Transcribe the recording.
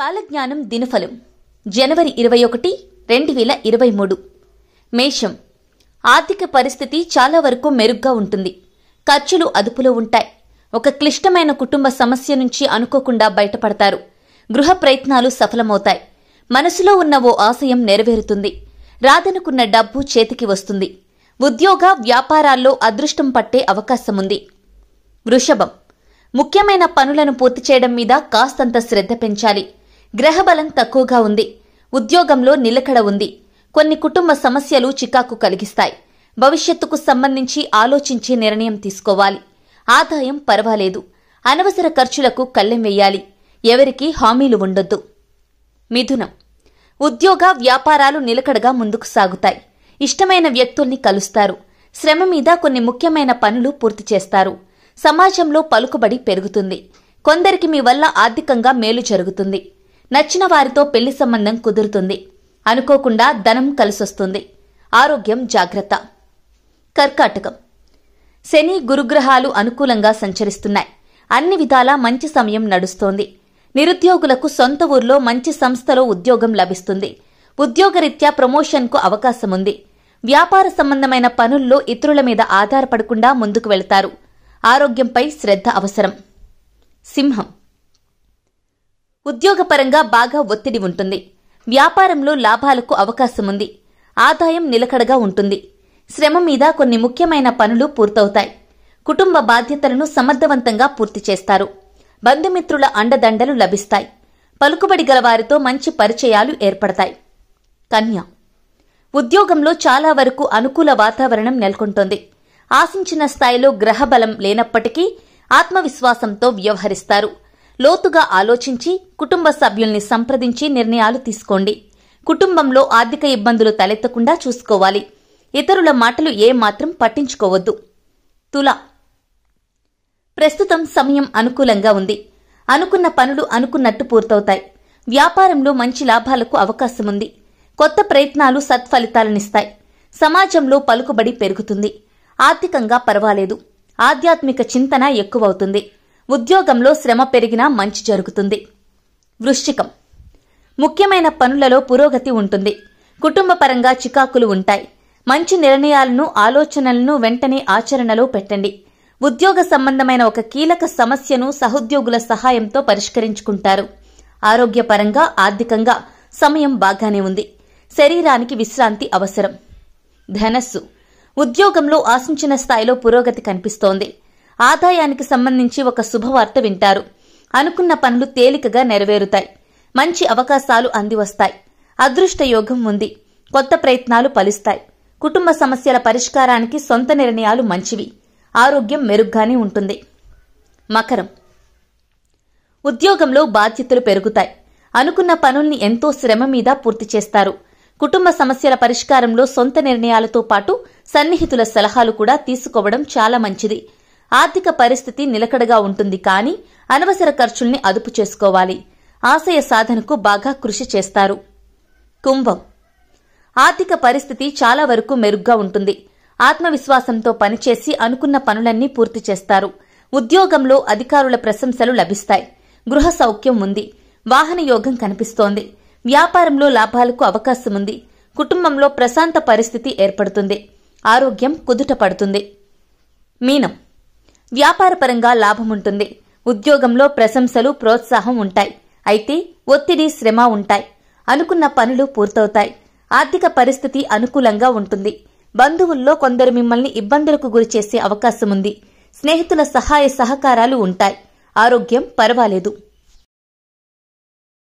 కాలజ్ఞానం దినఫలం జనవరి ఇరవై ఒకటి రెండు వేల ఇరవై మూడు మేషం ఆర్థిక పరిస్థితి చాలా వరకు మెరుగ్గా ఉంటుంది ఖర్చులు అదుపులో ఉంటాయి ఒక క్లిష్టమైన కుటుంబ సమస్య నుంచి అనుకోకుండా బయటపడతారు గృహ ప్రయత్నాలు సఫలమవుతాయి మనసులో ఉన్న ఓ ఆశయం నెరవేరుతుంది రాదనుకున్న డబ్బు చేతికి వస్తుంది ఉద్యోగ వ్యాపారాల్లో అదృష్టం పట్టే అవకాశం ఉంది వృషభం ముఖ్యమైన పనులను పూర్తి చేయడం మీద కాస్తంత శ్రద్ధ పెంచాలి గ్రహబలం తక్కువగా ఉంది ఉద్యోగంలో నిలకడ ఉంది కొన్ని కుటుంబ సమస్యలు చికాకు కలిగిస్తాయి భవిష్యత్తుకు సంబంధించి ఆలోచించి నిర్ణయం తీసుకోవాలి ఆదాయం పర్వాలేదు అనవసర ఖర్చులకు కళ్ళెం వెయ్యాలి ఎవరికీ హామీలు ఉండొద్దు మిథునం ఉద్యోగ వ్యాపారాలు నిలకడగా ముందుకు సాగుతాయి ఇష్టమైన వ్యక్తుల్ని కలుస్తారు శ్రమ మీద కొన్ని ముఖ్యమైన పనులు పూర్తి చేస్తారు సమాజంలో పలుకుబడి పెరుగుతుంది కొందరికి మీ వల్ల ఆర్థికంగా మేలు జరుగుతుంది నచ్చిన వారితో పెళ్లి సంబంధం కుదురుతుంది అనుకోకుండా ధనం కలిసొస్తుంది ఆరోగ్యం జాగ్రత్త కర్కాటకం శని గురుగ్రహాలు అనుకూలంగా సంచరిస్తున్నాయి అన్ని విధాలా మంచి సమయం నడుస్తోంది నిరుద్యోగులకు సొంత ఊర్లో మంచి సంస్థలో ఉద్యోగం లభిస్తుంది ఉద్యోగరీత్యా ప్రమోషన్కు అవకాశముంది వ్యాపార సంబంధమైన పనుల్లో ఇతరుల మీద ఆధారపడకుండా ముందుకు వెళతారు ఆరోగ్యంపై శ్రద్ధ అవసరం సింహం ఉద్యోగపరంగా బాగా ఒత్తిడి ఉంటుంది వ్యాపారంలో లాభాలకు అవకాశం ఉంది ఆదాయం నిలకడగా ఉంటుంది శ్రమ మీద కొన్ని ముఖ్యమైన పనులు పూర్తవుతాయి కుటుంబ బాధ్యతలను సమర్థవంతంగా పూర్తి చేస్తారు బంధుమిత్రుల అండదండలు లభిస్తాయి పలుకుబడి గల వారితో మంచి పరిచయాలు ఏర్పడతాయి కన్య ఉద్యోగంలో చాలా వరకు అనుకూల వాతావరణం నెలకొంటోంది ఆశించిన స్థాయిలో గ్రహబలం లేనప్పటికీ ఆత్మవిశ్వాసంతో వ్యవహరిస్తారు లోతుగా ఆలోచించి కుటుంబ సభ్యుల్ని సంప్రదించి నిర్ణయాలు తీసుకోండి కుటుంబంలో ఆర్థిక ఇబ్బందులు తలెత్తకుండా చూసుకోవాలి ఇతరుల మాటలు ఏమాత్రం పట్టించుకోవద్దు తుల ప్రస్తుతం సమయం అనుకూలంగా ఉంది అనుకున్న పనులు అనుకున్నట్టు పూర్తవుతాయి వ్యాపారంలో మంచి లాభాలకు అవకాశముంది కొత్త ప్రయత్నాలు సత్ఫలితాలనిస్తాయి సమాజంలో పలుకుబడి పెరుగుతుంది ఆర్థికంగా పర్వాలేదు ఆధ్యాత్మిక చింతన ఎక్కువవుతుంది ఉద్యోగంలో శ్రమ పెరిగినా మంచి జరుగుతుంది వృశ్చికం ముఖ్యమైన పనులలో పురోగతి ఉంటుంది కుటుంబపరంగా చికాకులు ఉంటాయి మంచి నిర్ణయాలను ఆలోచనలను వెంటనే ఆచరణలో పెట్టండి ఉద్యోగ సంబంధమైన ఒక కీలక సమస్యను సహోద్యోగుల సహాయంతో పరిష్కరించుకుంటారు ఆరోగ్యపరంగా ఆర్థికంగా సమయం బాగానే ఉంది శరీరానికి విశ్రాంతి అవసరం ధనస్సు ఉద్యోగంలో ఆశించిన స్థాయిలో పురోగతి కనిపిస్తోంది ఆదాయానికి సంబంధించి ఒక శుభవార్త వింటారు అనుకున్న పనులు తేలికగా నెరవేరుతాయి మంచి అవకాశాలు అందివస్తాయి అదృష్ట యోగం ఉంది కొత్త ప్రయత్నాలు ఫలిస్తాయి కుటుంబ సమస్యల పరిష్కారానికి సొంత నిర్ణయాలు మంచివి ఆరోగ్యం మెరుగ్గానే ఉంటుంది మకరం ఉద్యోగంలో బాధ్యతలు పెరుగుతాయి అనుకున్న పనుల్ని ఎంతో శ్రమ మీద పూర్తి చేస్తారు కుటుంబ సమస్యల పరిష్కారంలో సొంత నిర్ణయాలతో పాటు సన్నిహితుల సలహాలు కూడా తీసుకోవడం చాలా మంచిది ఆర్థిక పరిస్థితి నిలకడగా ఉంటుంది కానీ అనవసర ఖర్చుల్ని అదుపు చేసుకోవాలి ఆశయ సాధనకు బాగా కృషి చేస్తారు కుంభం ఆర్థిక పరిస్థితి చాలా వరకు మెరుగ్గా ఉంటుంది ఆత్మవిశ్వాసంతో పనిచేసి అనుకున్న పనులన్నీ పూర్తి చేస్తారు ఉద్యోగంలో అధికారుల ప్రశంసలు లభిస్తాయి గృహ సౌఖ్యం ఉంది వాహన యోగం కనిపిస్తోంది వ్యాపారంలో లాభాలకు అవకాశం ఉంది కుటుంబంలో ప్రశాంత పరిస్థితి ఏర్పడుతుంది ఆరోగ్యం కుదుట పడుతుంది మీనం వ్యాపారపరంగా లాభముంటుంది ఉద్యోగంలో ప్రశంసలు ప్రోత్సాహం ఉంటాయి అయితే ఒత్తిడి శ్రమ ఉంటాయి అనుకున్న పనులు పూర్తవుతాయి ఆర్థిక పరిస్థితి అనుకూలంగా ఉంటుంది బంధువుల్లో కొందరు మిమ్మల్ని ఇబ్బందులకు గురిచేసే అవకాశముంది స్నేహితుల సహాయ సహకారాలు ఉంటాయి ఆరోగ్యం పర్వాలేదు